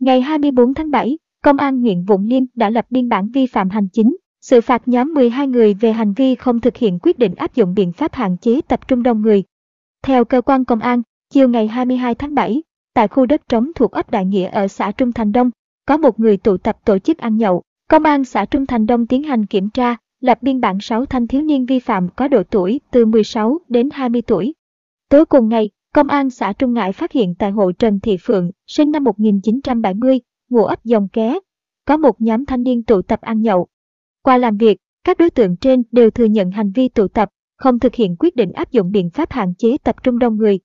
Ngày 24 tháng 7, Công an huyện Vũng Liêm đã lập biên bản vi phạm hành chính, xử phạt nhóm 12 người về hành vi không thực hiện quyết định áp dụng biện pháp hạn chế tập trung đông người. Theo cơ quan công an, chiều ngày 22 tháng 7, tại khu đất trống thuộc ấp Đại Nghĩa ở xã Trung Thành Đông, có một người tụ tập tổ chức ăn nhậu. Công an xã Trung Thành Đông tiến hành kiểm tra, lập biên bản 6 thanh thiếu niên vi phạm có độ tuổi từ 16 đến 20 tuổi. Tối cùng ngày, Công an xã Trung Ngãi phát hiện tại hộ Trần Thị Phượng, sinh năm 1970, ngụ ấp Dòng Ké, có một nhóm thanh niên tụ tập ăn nhậu. Qua làm việc, các đối tượng trên đều thừa nhận hành vi tụ tập, không thực hiện quyết định áp dụng biện pháp hạn chế tập trung đông người.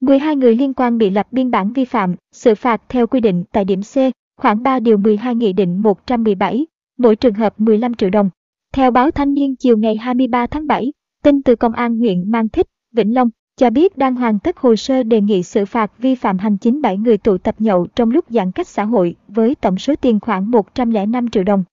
12 người liên quan bị lập biên bản vi phạm, xử phạt theo quy định tại điểm C, khoảng 3 điều 12 Nghị định 117, mỗi trường hợp 15 triệu đồng. Theo báo Thanh niên chiều ngày 23 tháng 7, tin từ Công an huyện Mang Thích, Vĩnh Long, cho biết đang hoàn tất hồ sơ đề nghị xử phạt vi phạm hành chính 7 người tụ tập nhậu trong lúc giãn cách xã hội với tổng số tiền khoảng 105 triệu đồng.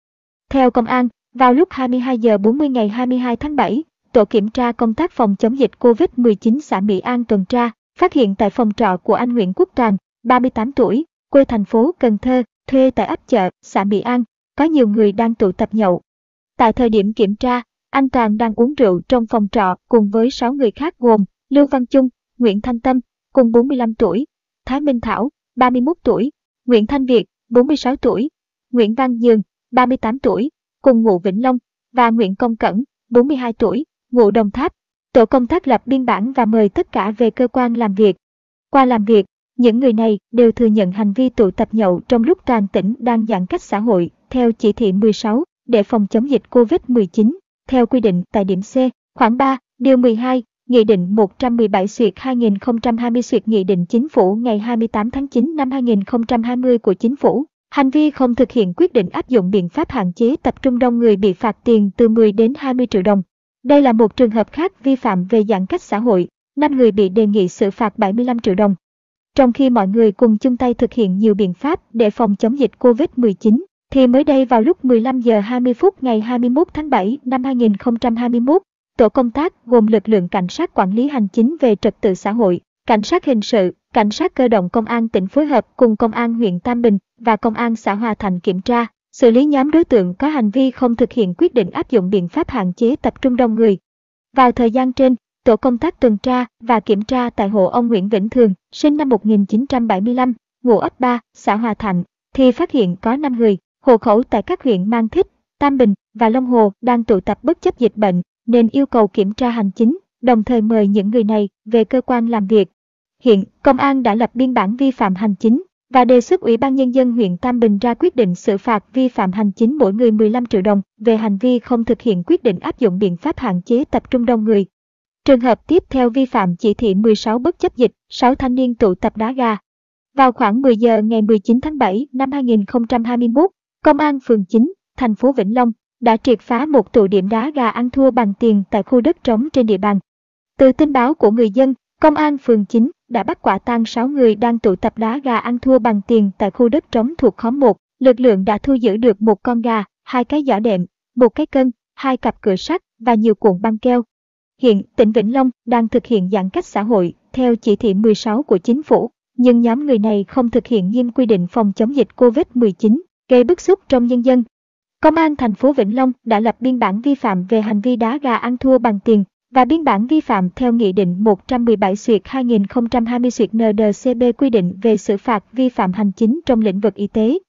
Theo Công an, vào lúc 22 giờ 40 ngày 22 tháng 7, tổ kiểm tra công tác phòng chống dịch COVID-19 xã Mỹ An tuần tra, phát hiện tại phòng trọ của anh Nguyễn Quốc Tràng, 38 tuổi, quê thành phố Cần Thơ, thuê tại ấp chợ, xã Mỹ An, có nhiều người đang tụ tập nhậu. Tại thời điểm kiểm tra, anh Tràng đang uống rượu trong phòng trọ cùng với 6 người khác gồm Lưu Văn Chung, Nguyễn Thanh Tâm, cùng 45 tuổi, Thái Minh Thảo, 31 tuổi, Nguyễn Thanh Việt, 46 tuổi, Nguyễn Văn Dường, 38 tuổi, cùng ngụ Vĩnh Long, và Nguyễn Công Cẩn, 42 tuổi, ngụ Đồng Tháp. Tổ công tác lập biên bản và mời tất cả về cơ quan làm việc. Qua làm việc, những người này đều thừa nhận hành vi tụ tập nhậu trong lúc toàn tỉnh đang giãn cách xã hội theo chỉ thị 16 để phòng chống dịch COVID-19. Theo quy định tại điểm C, khoảng 3, điều 12 Nghị định 117 suyệt 2020 suyệt Nghị định Chính phủ ngày 28 tháng 9 năm 2020 của Chính phủ. Hành vi không thực hiện quyết định áp dụng biện pháp hạn chế tập trung đông người bị phạt tiền từ 10 đến 20 triệu đồng. Đây là một trường hợp khác vi phạm về giãn cách xã hội, 5 người bị đề nghị xử phạt 75 triệu đồng. Trong khi mọi người cùng chung tay thực hiện nhiều biện pháp để phòng chống dịch COVID-19, thì mới đây vào lúc 15 giờ 20 phút ngày 21 tháng 7 năm 2021, Tổ công tác gồm lực lượng cảnh sát quản lý hành chính về trật tự xã hội, cảnh sát hình sự, cảnh sát cơ động công an tỉnh phối hợp cùng công an huyện Tam Bình và công an xã Hòa Thành kiểm tra, xử lý nhóm đối tượng có hành vi không thực hiện quyết định áp dụng biện pháp hạn chế tập trung đông người. Vào thời gian trên, tổ công tác tuần tra và kiểm tra tại hộ ông Nguyễn Vĩnh Thường, sinh năm 1975, ngụ ấp 3, xã Hòa Thành, thì phát hiện có 5 người, hộ khẩu tại các huyện Mang Thích, Tam Bình và Long Hồ đang tụ tập bất chấp dịch bệnh nên yêu cầu kiểm tra hành chính, đồng thời mời những người này về cơ quan làm việc. Hiện, công an đã lập biên bản vi phạm hành chính và đề xuất Ủy ban Nhân dân huyện Tam Bình ra quyết định xử phạt vi phạm hành chính mỗi người 15 triệu đồng về hành vi không thực hiện quyết định áp dụng biện pháp hạn chế tập trung đông người. Trường hợp tiếp theo vi phạm chỉ thị 16 bất chấp dịch, 6 thanh niên tụ tập đá gà. Vào khoảng 10 giờ ngày 19 tháng 7 năm 2021, Công an phường 9, thành phố Vĩnh Long đã triệt phá một tụ điểm đá gà ăn thua bằng tiền tại khu đất trống trên địa bàn. Từ tin báo của người dân, Công an phường 9 đã bắt quả tang 6 người đang tụ tập đá gà ăn thua bằng tiền tại khu đất trống thuộc khóm 1. Lực lượng đã thu giữ được một con gà, hai cái giỏ đệm, một cái cân, hai cặp cửa sắt và nhiều cuộn băng keo. Hiện tỉnh Vĩnh Long đang thực hiện giãn cách xã hội theo chỉ thị 16 của chính phủ, nhưng nhóm người này không thực hiện nghiêm quy định phòng chống dịch COVID-19, gây bức xúc trong nhân dân. Công an thành phố Vĩnh Long đã lập biên bản vi phạm về hành vi đá gà ăn thua bằng tiền và biên bản vi phạm theo Nghị định 117 suyệt 2020 suyệt NDCB quy định về xử phạt vi phạm hành chính trong lĩnh vực y tế.